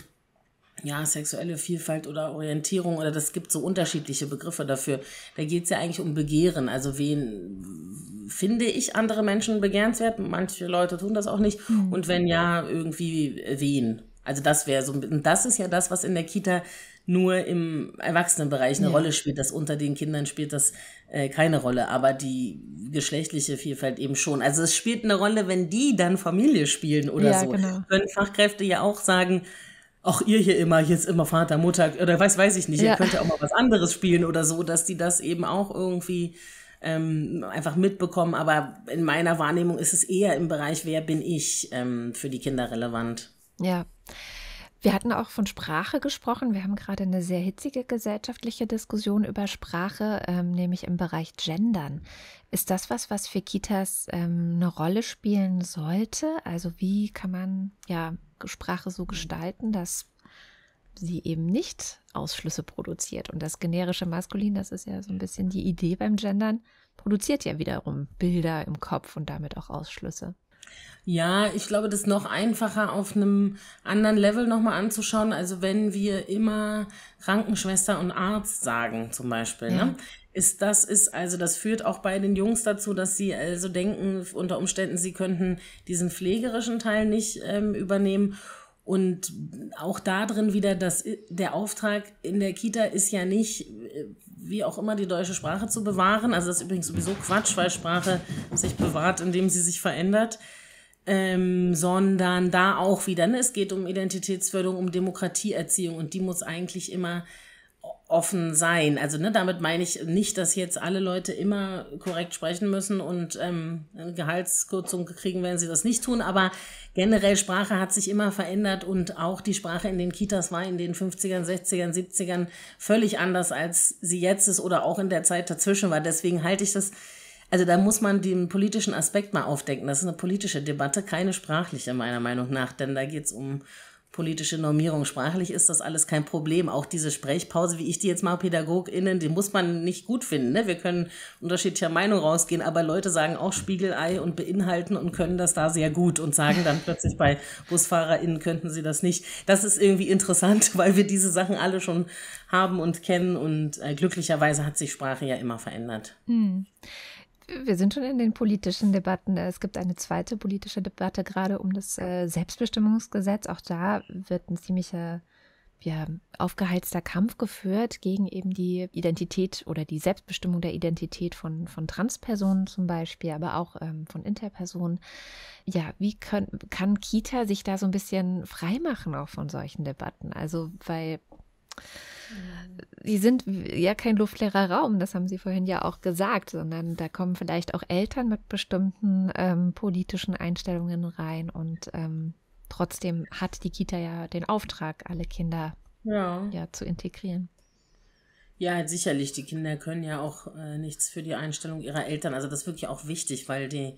ja, sexuelle Vielfalt oder Orientierung oder das gibt so unterschiedliche Begriffe dafür. Da geht es ja eigentlich um Begehren. Also wen finde ich andere Menschen begehrenswert? Manche Leute tun das auch nicht. Mhm. Und wenn ja, irgendwie wen? Also das wäre so, und das ist ja das, was in der Kita nur im Erwachsenenbereich eine ja. Rolle spielt. Das unter den Kindern spielt das äh, keine Rolle, aber die geschlechtliche Vielfalt eben schon. Also es spielt eine Rolle, wenn die dann Familie spielen oder ja, so. Genau. Können Fachkräfte ja auch sagen, auch ihr hier immer, hier ist immer Vater, Mutter oder weiß, weiß ich nicht, ja. ihr könnt ja auch mal was anderes spielen oder so, dass die das eben auch irgendwie ähm, einfach mitbekommen. Aber in meiner Wahrnehmung ist es eher im Bereich, wer bin ich ähm, für die Kinder relevant. Ja. Wir hatten auch von Sprache gesprochen. Wir haben gerade eine sehr hitzige gesellschaftliche Diskussion über Sprache, ähm, nämlich im Bereich Gendern. Ist das was, was für Kitas ähm, eine Rolle spielen sollte? Also wie kann man ja Sprache so gestalten, dass sie eben nicht Ausschlüsse produziert? Und das generische Maskulin, das ist ja so ein bisschen die Idee beim Gendern, produziert ja wiederum Bilder im Kopf und damit auch Ausschlüsse. Ja, ich glaube, das ist noch einfacher auf einem anderen Level nochmal anzuschauen. Also wenn wir immer Krankenschwester und Arzt sagen zum Beispiel, ne? ja. ne? ist das ist also das führt auch bei den Jungs dazu, dass sie also denken unter Umständen, sie könnten diesen pflegerischen Teil nicht ähm, übernehmen. Und auch da drin wieder, dass der Auftrag in der Kita ist ja nicht, äh, wie auch immer die deutsche Sprache zu bewahren. Also das ist übrigens sowieso Quatsch, weil Sprache sich bewahrt, indem sie sich verändert. Ähm, sondern da auch wieder, ne, es geht um Identitätsförderung, um Demokratieerziehung und die muss eigentlich immer offen sein. Also ne, damit meine ich nicht, dass jetzt alle Leute immer korrekt sprechen müssen und ähm, eine Gehaltskürzung kriegen, wenn sie das nicht tun. Aber generell Sprache hat sich immer verändert und auch die Sprache in den Kitas war in den 50ern, 60ern, 70ern völlig anders, als sie jetzt ist oder auch in der Zeit dazwischen war. Deswegen halte ich das, also da muss man den politischen Aspekt mal aufdenken. Das ist eine politische Debatte, keine sprachliche meiner Meinung nach, denn da geht's um politische Normierung. Sprachlich ist das alles kein Problem. Auch diese Sprechpause, wie ich die jetzt mal PädagogInnen, die muss man nicht gut finden. Ne? Wir können unterschiedlicher Meinung rausgehen, aber Leute sagen auch Spiegelei und beinhalten und können das da sehr gut und sagen dann plötzlich bei BusfahrerInnen könnten sie das nicht. Das ist irgendwie interessant, weil wir diese Sachen alle schon haben und kennen und äh, glücklicherweise hat sich Sprache ja immer verändert. Hm wir sind schon in den politischen Debatten. Es gibt eine zweite politische Debatte gerade um das äh, Selbstbestimmungsgesetz. Auch da wird ein ziemlicher ja, aufgeheizter Kampf geführt gegen eben die Identität oder die Selbstbestimmung der Identität von, von Transpersonen zum Beispiel, aber auch ähm, von Interpersonen. Ja, wie können, kann Kita sich da so ein bisschen freimachen auch von solchen Debatten? Also, weil Sie sind ja kein luftleerer Raum, das haben Sie vorhin ja auch gesagt, sondern da kommen vielleicht auch Eltern mit bestimmten ähm, politischen Einstellungen rein und ähm, trotzdem hat die Kita ja den Auftrag, alle Kinder ja. ja zu integrieren. Ja, sicherlich. Die Kinder können ja auch äh, nichts für die Einstellung ihrer Eltern. Also das ist wirklich auch wichtig, weil die,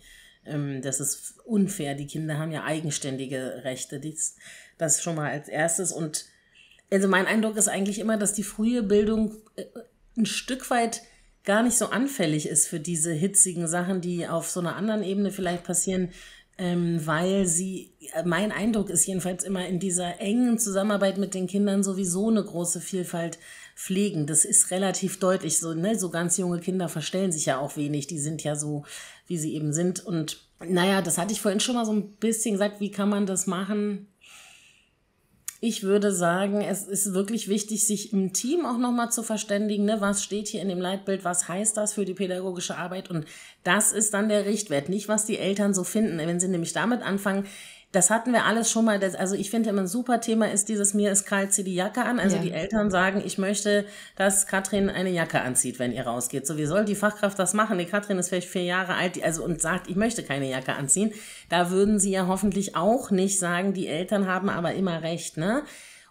ähm, das ist unfair. Die Kinder haben ja eigenständige Rechte. Dies, das schon mal als erstes und also mein Eindruck ist eigentlich immer, dass die frühe Bildung äh, ein Stück weit gar nicht so anfällig ist für diese hitzigen Sachen, die auf so einer anderen Ebene vielleicht passieren, ähm, weil sie, äh, mein Eindruck ist jedenfalls immer in dieser engen Zusammenarbeit mit den Kindern sowieso eine große Vielfalt pflegen. Das ist relativ deutlich so, ne? So ganz junge Kinder verstellen sich ja auch wenig. Die sind ja so, wie sie eben sind. Und naja, das hatte ich vorhin schon mal so ein bisschen gesagt, wie kann man das machen? Ich würde sagen, es ist wirklich wichtig, sich im Team auch nochmal zu verständigen, ne? was steht hier in dem Leitbild, was heißt das für die pädagogische Arbeit und das ist dann der Richtwert, nicht was die Eltern so finden. Wenn sie nämlich damit anfangen, das hatten wir alles schon mal. Das, also ich finde immer ein super Thema ist dieses mir ist kalt, zieh die Jacke an. Also ja. die Eltern sagen, ich möchte, dass Katrin eine Jacke anzieht, wenn ihr rausgeht. So, wie soll die Fachkraft das machen? Die Katrin ist vielleicht vier Jahre alt also, und sagt, ich möchte keine Jacke anziehen. Da würden sie ja hoffentlich auch nicht sagen, die Eltern haben aber immer recht, ne?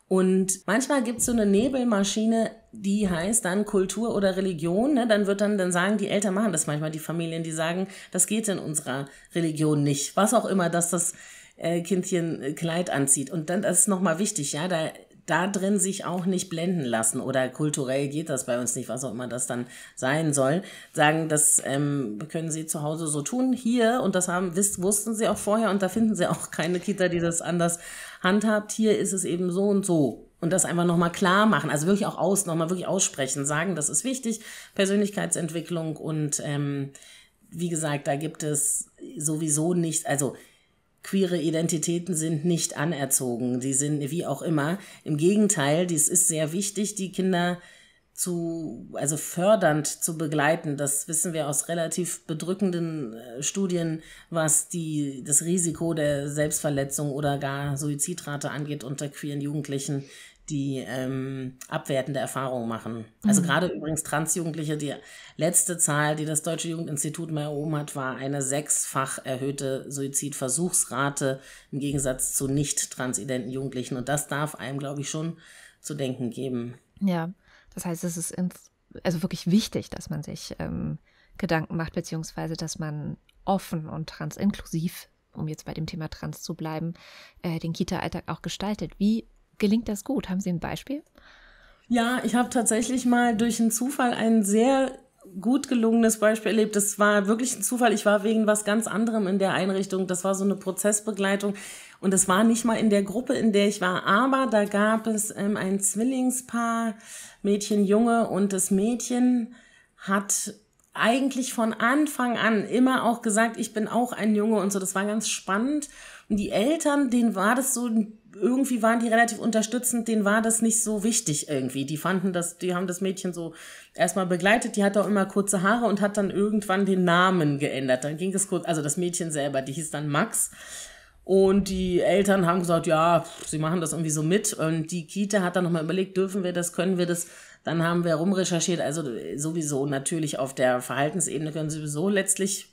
Und manchmal gibt es so eine Nebelmaschine, die heißt dann Kultur oder Religion. Ne? Dann wird dann, dann sagen die Eltern machen das manchmal, die Familien, die sagen, das geht in unserer Religion nicht. Was auch immer, dass das äh, Kindchen äh, Kleid anzieht. Und dann, das ist nochmal wichtig, ja, da da drin sich auch nicht blenden lassen oder kulturell geht das bei uns nicht, was auch immer das dann sein soll, sagen, das ähm, können sie zu Hause so tun, hier und das haben, wisst, wussten sie auch vorher und da finden sie auch keine Kita, die das anders handhabt, hier ist es eben so und so. Und das einfach nochmal klar machen, also wirklich auch aus, nochmal wirklich aussprechen, sagen, das ist wichtig, Persönlichkeitsentwicklung und ähm, wie gesagt, da gibt es sowieso nichts, also queere Identitäten sind nicht anerzogen, die sind wie auch immer. Im Gegenteil, dies ist sehr wichtig, die Kinder zu, also fördernd zu begleiten. Das wissen wir aus relativ bedrückenden äh, Studien, was die, das Risiko der Selbstverletzung oder gar Suizidrate angeht unter queeren Jugendlichen die ähm, abwertende Erfahrungen machen. Also mhm. gerade übrigens Transjugendliche, die letzte Zahl, die das Deutsche Jugendinstitut mal erhoben hat, war eine sechsfach erhöhte Suizidversuchsrate im Gegensatz zu nicht transidenten Jugendlichen. Und das darf einem, glaube ich, schon zu denken geben. Ja, das heißt, es ist ins, also wirklich wichtig, dass man sich ähm, Gedanken macht, beziehungsweise dass man offen und transinklusiv, um jetzt bei dem Thema Trans zu bleiben, äh, den Kita-Alltag auch gestaltet. Wie gelingt das gut? Haben Sie ein Beispiel? Ja, ich habe tatsächlich mal durch einen Zufall ein sehr gut gelungenes Beispiel erlebt. Das war wirklich ein Zufall. Ich war wegen was ganz anderem in der Einrichtung. Das war so eine Prozessbegleitung. Und es war nicht mal in der Gruppe, in der ich war. Aber da gab es ähm, ein Zwillingspaar, Mädchen, Junge. Und das Mädchen hat eigentlich von Anfang an immer auch gesagt, ich bin auch ein Junge und so. Das war ganz spannend. Und die Eltern, denen war das so ein irgendwie waren die relativ unterstützend, denen war das nicht so wichtig irgendwie. Die fanden das, die haben das Mädchen so erstmal begleitet, die hat auch immer kurze Haare und hat dann irgendwann den Namen geändert. Dann ging es kurz, also das Mädchen selber, die hieß dann Max. Und die Eltern haben gesagt, ja, sie machen das irgendwie so mit. Und die Kita hat dann nochmal überlegt, dürfen wir das, können wir das? Dann haben wir rumrecherchiert. Also äh, sowieso natürlich auf der Verhaltensebene können sie sowieso letztlich,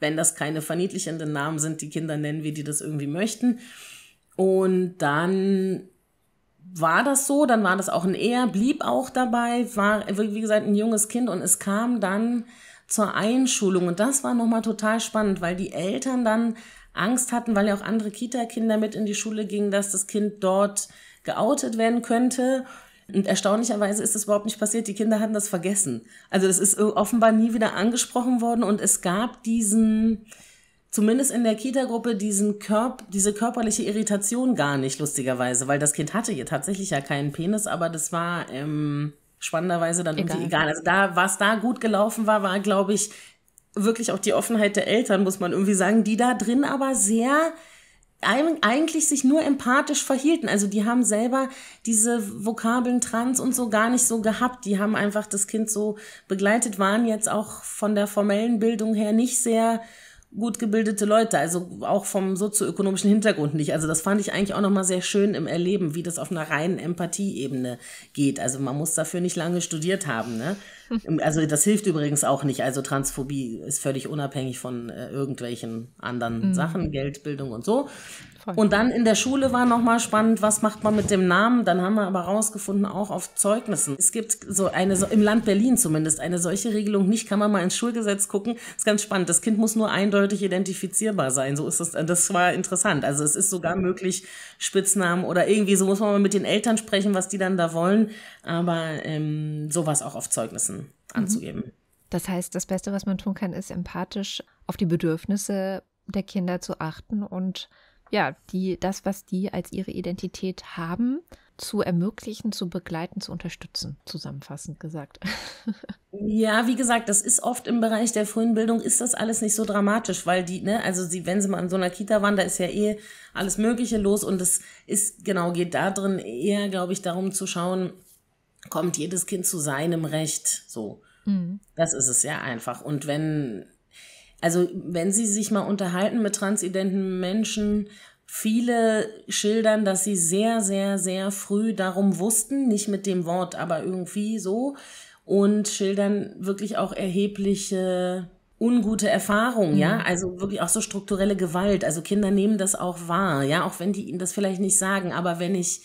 wenn das keine verniedlichenden Namen sind, die Kinder nennen, wie die das irgendwie möchten. Und dann war das so, dann war das auch ein Er, blieb auch dabei, war wie gesagt ein junges Kind und es kam dann zur Einschulung und das war nochmal total spannend, weil die Eltern dann Angst hatten, weil ja auch andere Kita-Kinder mit in die Schule gingen, dass das Kind dort geoutet werden könnte. Und erstaunlicherweise ist das überhaupt nicht passiert. Die Kinder hatten das vergessen. Also das ist äh, offenbar nie wieder angesprochen worden und es gab diesen, zumindest in der Kita-Gruppe diesen Körp diese körperliche Irritation gar nicht, lustigerweise, weil das Kind hatte hier tatsächlich ja keinen Penis, aber das war ähm, spannenderweise dann irgendwie egal. Also da, was da gut gelaufen war, war, glaube ich, wirklich auch die Offenheit der Eltern, muss man irgendwie sagen, die da drin aber sehr eigentlich sich nur empathisch verhielten. Also die haben selber diese Vokabeln trans und so gar nicht so gehabt. Die haben einfach das Kind so begleitet, waren jetzt auch von der formellen Bildung her nicht sehr gut gebildete Leute, also auch vom sozioökonomischen Hintergrund nicht. Also das fand ich eigentlich auch nochmal sehr schön im Erleben, wie das auf einer reinen Empathieebene geht. Also man muss dafür nicht lange studiert haben. Ne? Also das hilft übrigens auch nicht. Also Transphobie ist völlig unabhängig von äh, irgendwelchen anderen mhm. Sachen, Geldbildung und so. Voll. Und dann in der Schule war nochmal spannend, was macht man mit dem Namen? Dann haben wir aber rausgefunden, auch auf Zeugnissen. Es gibt so eine, im Land Berlin zumindest, eine solche Regelung nicht. Kann man mal ins Schulgesetz gucken. Ist ganz spannend. Das Kind muss nur eindeutig identifizierbar sein. So ist das, das war interessant. Also es ist sogar möglich, Spitznamen oder irgendwie, so muss man mal mit den Eltern sprechen, was die dann da wollen. Aber ähm, sowas auch auf Zeugnissen mhm. anzugeben. Das heißt, das Beste, was man tun kann, ist empathisch auf die Bedürfnisse der Kinder zu achten und ja, die, das, was die als ihre Identität haben, zu ermöglichen, zu begleiten, zu unterstützen, zusammenfassend gesagt. ja, wie gesagt, das ist oft im Bereich der frühen Bildung ist das alles nicht so dramatisch, weil die, ne, also sie, wenn sie mal in so einer Kita waren, da ist ja eh alles Mögliche los und es ist, genau, geht da drin eher, glaube ich, darum zu schauen, kommt jedes Kind zu seinem Recht, so. Mhm. Das ist es ja einfach. Und wenn also wenn Sie sich mal unterhalten mit transidenten Menschen, viele schildern, dass sie sehr, sehr, sehr früh darum wussten, nicht mit dem Wort, aber irgendwie so, und schildern wirklich auch erhebliche ungute Erfahrungen, ja, mhm. also wirklich auch so strukturelle Gewalt. Also Kinder nehmen das auch wahr, ja, auch wenn die ihnen das vielleicht nicht sagen, aber wenn ich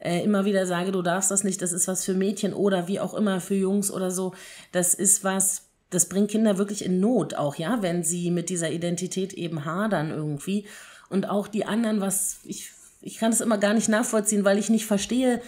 äh, immer wieder sage, du darfst das nicht, das ist was für Mädchen oder wie auch immer für Jungs oder so, das ist was, das bringt Kinder wirklich in Not auch, ja, wenn sie mit dieser Identität eben hadern irgendwie. Und auch die anderen, was ich, ich kann es immer gar nicht nachvollziehen, weil ich nicht verstehe,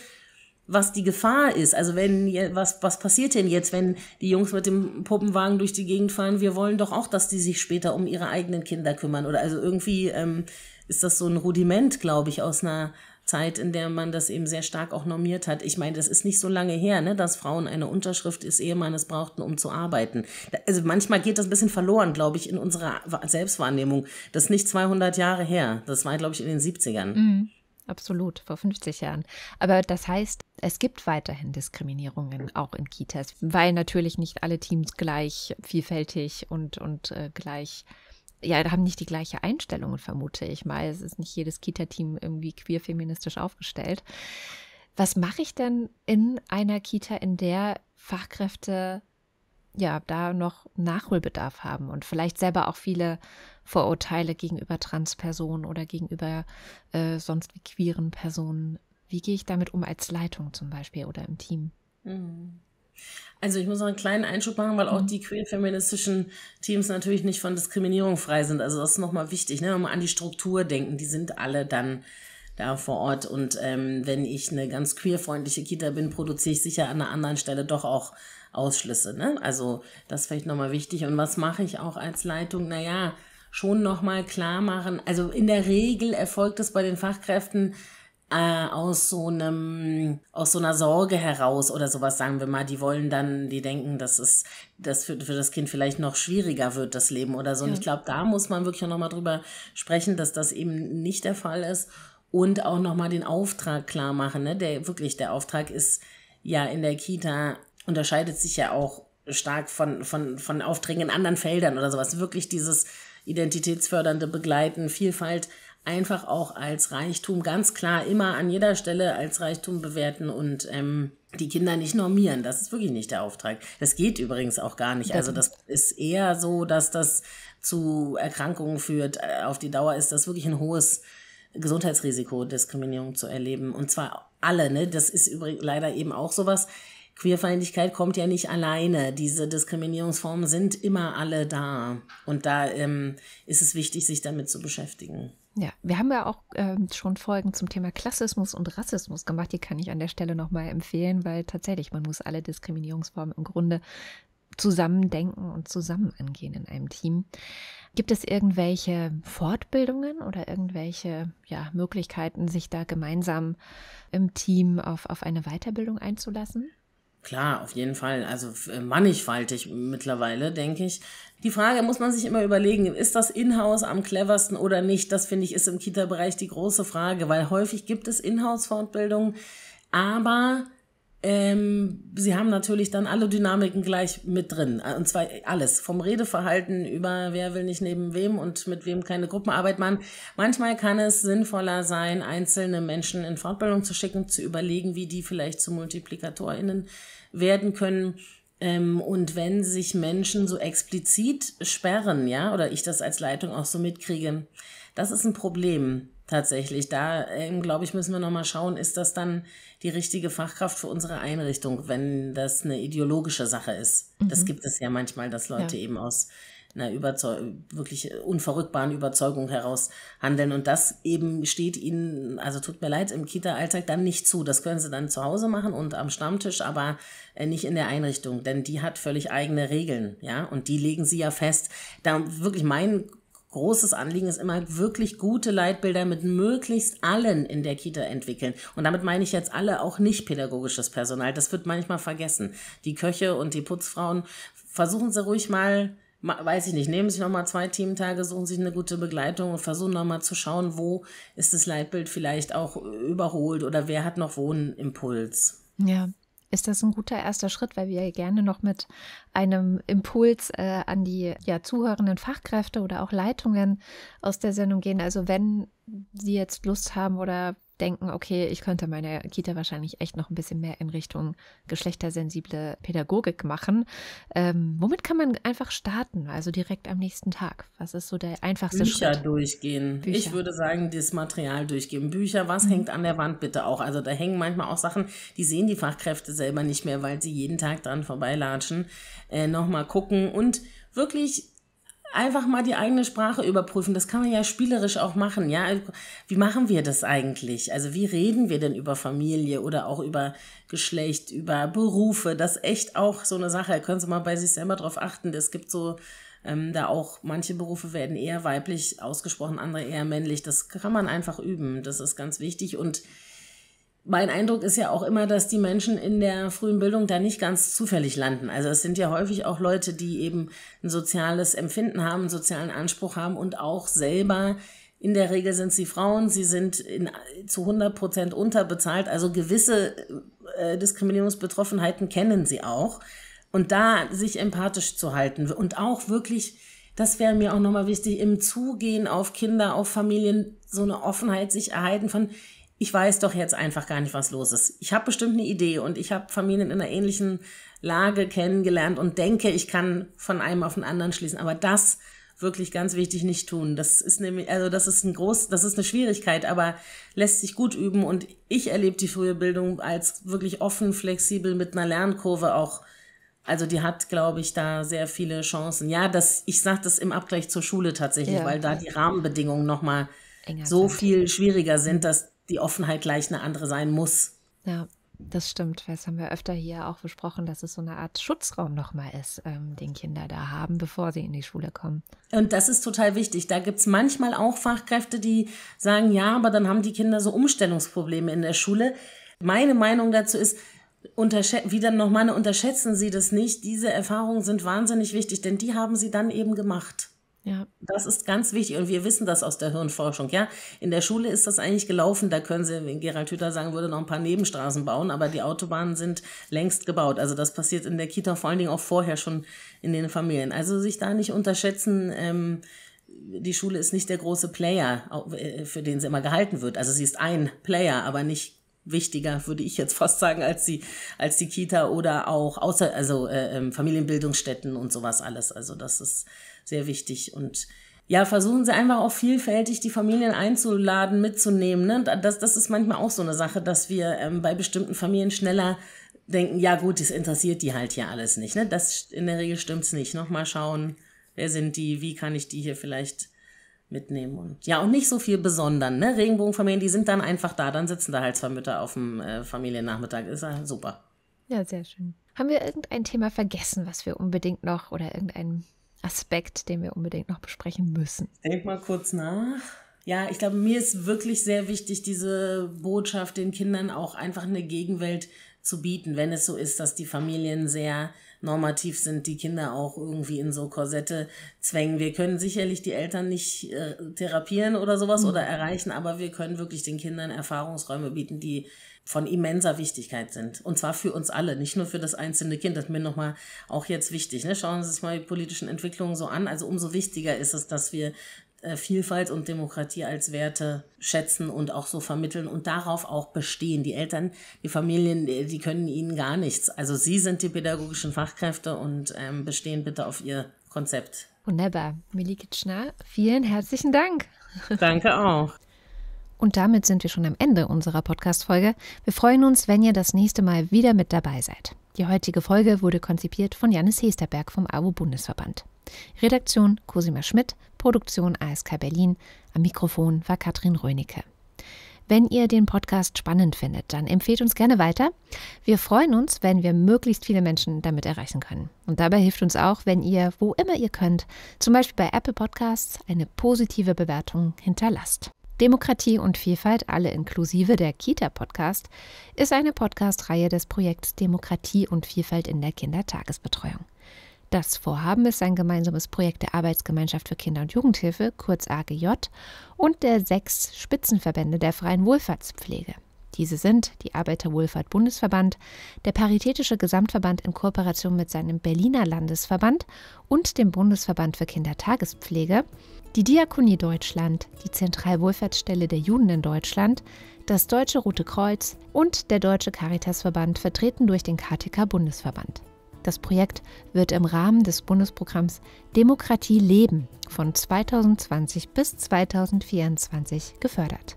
was die Gefahr ist. Also wenn, was, was passiert denn jetzt, wenn die Jungs mit dem Puppenwagen durch die Gegend fahren? Wir wollen doch auch, dass die sich später um ihre eigenen Kinder kümmern. Oder also irgendwie ähm, ist das so ein Rudiment, glaube ich, aus einer, Zeit, in der man das eben sehr stark auch normiert hat. Ich meine, das ist nicht so lange her, ne, dass Frauen eine Unterschrift des Ehemannes brauchten, um zu arbeiten. Also manchmal geht das ein bisschen verloren, glaube ich, in unserer Selbstwahrnehmung. Das ist nicht 200 Jahre her. Das war, glaube ich, in den 70ern. Mhm, absolut, vor 50 Jahren. Aber das heißt, es gibt weiterhin Diskriminierungen auch in Kitas, weil natürlich nicht alle Teams gleich vielfältig und, und äh, gleich äh, ja, haben nicht die gleiche Einstellung, vermute ich mal. Es ist nicht jedes Kita-Team irgendwie queer-feministisch aufgestellt. Was mache ich denn in einer Kita, in der Fachkräfte ja da noch Nachholbedarf haben und vielleicht selber auch viele Vorurteile gegenüber Transpersonen oder gegenüber äh, sonst wie queeren Personen? Wie gehe ich damit um als Leitung zum Beispiel oder im Team? Mhm. Also ich muss noch einen kleinen Einschub machen, weil auch mhm. die queer-feministischen Teams natürlich nicht von Diskriminierung frei sind. Also das ist nochmal wichtig, ne? wenn wir an die Struktur denken, die sind alle dann da vor Ort. Und ähm, wenn ich eine ganz queerfreundliche Kita bin, produziere ich sicher an einer anderen Stelle doch auch Ausschlüsse. Ne? Also das ist vielleicht nochmal wichtig. Und was mache ich auch als Leitung? Naja, schon nochmal klar machen. Also in der Regel erfolgt es bei den Fachkräften äh, aus so einem, aus so einer Sorge heraus oder sowas, sagen wir mal, die wollen dann, die denken, dass es dass für, für das Kind vielleicht noch schwieriger wird, das Leben oder so. Und ich glaube, da muss man wirklich auch nochmal drüber sprechen, dass das eben nicht der Fall ist. Und auch nochmal den Auftrag klar machen. Ne? Der wirklich, der Auftrag ist ja in der Kita, unterscheidet sich ja auch stark von, von, von Aufträgen in anderen Feldern oder sowas. Wirklich dieses identitätsfördernde Begleiten, Vielfalt einfach auch als Reichtum ganz klar immer an jeder Stelle als Reichtum bewerten und ähm, die Kinder nicht normieren. Das ist wirklich nicht der Auftrag. Das geht übrigens auch gar nicht. Also das ist eher so, dass das zu Erkrankungen führt. Äh, auf die Dauer ist das wirklich ein hohes Gesundheitsrisiko, Diskriminierung zu erleben. Und zwar alle, ne? Das ist übrigens leider eben auch sowas. Queerfeindlichkeit kommt ja nicht alleine. Diese Diskriminierungsformen sind immer alle da. Und da ähm, ist es wichtig, sich damit zu beschäftigen. Ja, wir haben ja auch äh, schon Folgen zum Thema Klassismus und Rassismus gemacht. Die kann ich an der Stelle nochmal empfehlen, weil tatsächlich, man muss alle Diskriminierungsformen im Grunde zusammendenken und zusammen angehen in einem Team. Gibt es irgendwelche Fortbildungen oder irgendwelche ja, Möglichkeiten, sich da gemeinsam im Team auf, auf eine Weiterbildung einzulassen? Klar, auf jeden Fall. Also äh, mannigfaltig mittlerweile, denke ich. Die Frage muss man sich immer überlegen, ist das Inhouse am cleversten oder nicht? Das finde ich ist im Kita-Bereich die große Frage, weil häufig gibt es Inhouse-Fortbildungen, aber ähm, sie haben natürlich dann alle Dynamiken gleich mit drin. Äh, und zwar alles. Vom Redeverhalten über wer will nicht neben wem und mit wem keine Gruppenarbeit machen. Manchmal kann es sinnvoller sein, einzelne Menschen in Fortbildung zu schicken, zu überlegen, wie die vielleicht zu MultiplikatorInnen werden können. Ähm, und wenn sich Menschen so explizit sperren, ja, oder ich das als Leitung auch so mitkriege, das ist ein Problem tatsächlich. Da, ähm, glaube ich, müssen wir nochmal schauen, ist das dann die richtige Fachkraft für unsere Einrichtung, wenn das eine ideologische Sache ist. Mhm. Das gibt es ja manchmal, dass Leute ja. eben aus einer Überzeug wirklich unverrückbaren Überzeugung heraus handeln. Und das eben steht ihnen, also tut mir leid, im Kita-Alltag dann nicht zu. Das können sie dann zu Hause machen und am Stammtisch, aber äh, nicht in der Einrichtung, denn die hat völlig eigene Regeln, ja, und die legen sie ja fest. Da wirklich mein großes Anliegen ist immer wirklich gute Leitbilder mit möglichst allen in der Kita entwickeln. Und damit meine ich jetzt alle, auch nicht pädagogisches Personal. Das wird manchmal vergessen. Die Köche und die Putzfrauen versuchen sie ruhig mal weiß ich nicht, nehmen sich nochmal zwei Teamtage, suchen sich eine gute Begleitung und versuchen nochmal zu schauen, wo ist das Leitbild vielleicht auch überholt oder wer hat noch wo Ja, ist das ein guter erster Schritt, weil wir gerne noch mit einem Impuls äh, an die ja, zuhörenden Fachkräfte oder auch Leitungen aus der Sendung gehen. Also wenn Sie jetzt Lust haben oder denken, okay, ich könnte meine Kita wahrscheinlich echt noch ein bisschen mehr in Richtung geschlechtersensible Pädagogik machen. Ähm, womit kann man einfach starten? Also direkt am nächsten Tag. Was ist so der einfachste Bücher Schritt? durchgehen. Bücher. Ich würde sagen, das Material durchgehen. Bücher, was mhm. hängt an der Wand bitte auch? Also da hängen manchmal auch Sachen, die sehen die Fachkräfte selber nicht mehr, weil sie jeden Tag dran vorbeilatschen. Äh, Nochmal gucken und wirklich einfach mal die eigene Sprache überprüfen. Das kann man ja spielerisch auch machen, ja. Wie machen wir das eigentlich? Also wie reden wir denn über Familie oder auch über Geschlecht, über Berufe? Das ist echt auch so eine Sache. Da können Sie mal bei sich selber drauf achten. Es gibt so ähm, da auch manche Berufe werden eher weiblich ausgesprochen, andere eher männlich. Das kann man einfach üben. Das ist ganz wichtig und mein Eindruck ist ja auch immer, dass die Menschen in der frühen Bildung da nicht ganz zufällig landen. Also es sind ja häufig auch Leute, die eben ein soziales Empfinden haben, einen sozialen Anspruch haben und auch selber in der Regel sind sie Frauen, sie sind in, zu 100 Prozent unterbezahlt. Also gewisse äh, äh, Diskriminierungsbetroffenheiten kennen sie auch. Und da sich empathisch zu halten und auch wirklich, das wäre mir auch nochmal wichtig, im Zugehen auf Kinder, auf Familien, so eine Offenheit sich erhalten von, ich weiß doch jetzt einfach gar nicht, was los ist. Ich habe bestimmt eine Idee und ich habe Familien in einer ähnlichen Lage kennengelernt und denke, ich kann von einem auf den anderen schließen. Aber das wirklich ganz wichtig nicht tun. Das ist nämlich, also das ist ein groß, das ist eine Schwierigkeit, aber lässt sich gut üben und ich erlebe die frühe Bildung als wirklich offen, flexibel mit einer Lernkurve auch. Also die hat, glaube ich, da sehr viele Chancen. Ja, das, ich sage das im Abgleich zur Schule tatsächlich, ja. weil da die Rahmenbedingungen nochmal so viel schwieriger sind, dass die Offenheit gleich eine andere sein muss. Ja. Das stimmt, das haben wir öfter hier auch besprochen, dass es so eine Art Schutzraum nochmal ist, ähm, den Kinder da haben, bevor sie in die Schule kommen. Und das ist total wichtig. Da gibt es manchmal auch Fachkräfte, die sagen, ja, aber dann haben die Kinder so Umstellungsprobleme in der Schule. Meine Meinung dazu ist, wieder nochmal, unterschätzen Sie das nicht. Diese Erfahrungen sind wahnsinnig wichtig, denn die haben Sie dann eben gemacht. Ja. Das ist ganz wichtig und wir wissen das aus der Hirnforschung. Ja, in der Schule ist das eigentlich gelaufen. Da können Sie, wie Gerald Hüther sagen würde, noch ein paar Nebenstraßen bauen, aber die Autobahnen sind längst gebaut. Also das passiert in der Kita vor allen Dingen auch vorher schon in den Familien. Also sich da nicht unterschätzen. Ähm, die Schule ist nicht der große Player, äh, für den sie immer gehalten wird. Also sie ist ein Player, aber nicht wichtiger, würde ich jetzt fast sagen, als die, als die Kita oder auch außer, also äh, ähm, Familienbildungsstätten und sowas alles. Also das ist sehr wichtig. Und ja, versuchen Sie einfach auch vielfältig die Familien einzuladen, mitzunehmen. Ne? Das, das ist manchmal auch so eine Sache, dass wir ähm, bei bestimmten Familien schneller denken, ja gut, das interessiert die halt hier alles nicht. Ne? Das in der Regel stimmt es nicht. Nochmal schauen, wer sind die, wie kann ich die hier vielleicht mitnehmen und ja und nicht so viel besondern ne Regenbogenfamilien die sind dann einfach da dann sitzen da halt zwei Mütter auf dem äh, Familiennachmittag ist ja super ja sehr schön haben wir irgendein Thema vergessen was wir unbedingt noch oder irgendeinen Aspekt den wir unbedingt noch besprechen müssen denk mal kurz nach ja ich glaube mir ist wirklich sehr wichtig diese Botschaft den Kindern auch einfach eine Gegenwelt zu bieten wenn es so ist dass die Familien sehr normativ sind, die Kinder auch irgendwie in so Korsette zwängen. Wir können sicherlich die Eltern nicht äh, therapieren oder sowas mhm. oder erreichen, aber wir können wirklich den Kindern Erfahrungsräume bieten, die von immenser Wichtigkeit sind. Und zwar für uns alle, nicht nur für das einzelne Kind. Das ist mir nochmal auch jetzt wichtig. Ne? Schauen Sie sich mal die politischen Entwicklungen so an. Also umso wichtiger ist es, dass wir äh, Vielfalt und Demokratie als Werte schätzen und auch so vermitteln und darauf auch bestehen. Die Eltern, die Familien, die können ihnen gar nichts. Also sie sind die pädagogischen Fachkräfte und ähm, bestehen bitte auf ihr Konzept. Wunderbar. Millie Kitschner, vielen herzlichen Dank. Danke auch. Und damit sind wir schon am Ende unserer Podcast-Folge. Wir freuen uns, wenn ihr das nächste Mal wieder mit dabei seid. Die heutige Folge wurde konzipiert von Janis Hesterberg vom AWO Bundesverband. Redaktion Cosima Schmidt, Produktion ASK Berlin, am Mikrofon war Katrin Rönecke. Wenn ihr den Podcast spannend findet, dann empfehlt uns gerne weiter. Wir freuen uns, wenn wir möglichst viele Menschen damit erreichen können. Und dabei hilft uns auch, wenn ihr, wo immer ihr könnt, zum Beispiel bei Apple Podcasts, eine positive Bewertung hinterlasst. Demokratie und Vielfalt, alle inklusive der Kita-Podcast, ist eine Podcast-Reihe des Projekts Demokratie und Vielfalt in der Kindertagesbetreuung. Das Vorhaben ist ein gemeinsames Projekt der Arbeitsgemeinschaft für Kinder- und Jugendhilfe, kurz AGJ, und der sechs Spitzenverbände der freien Wohlfahrtspflege. Diese sind die Arbeiterwohlfahrt Bundesverband, der Paritätische Gesamtverband in Kooperation mit seinem Berliner Landesverband und dem Bundesverband für Kindertagespflege, die Diakonie Deutschland, die Zentralwohlfahrtsstelle der Juden in Deutschland, das Deutsche Rote Kreuz und der Deutsche Caritasverband, vertreten durch den KTK Bundesverband. Das Projekt wird im Rahmen des Bundesprogramms Demokratie leben von 2020 bis 2024 gefördert.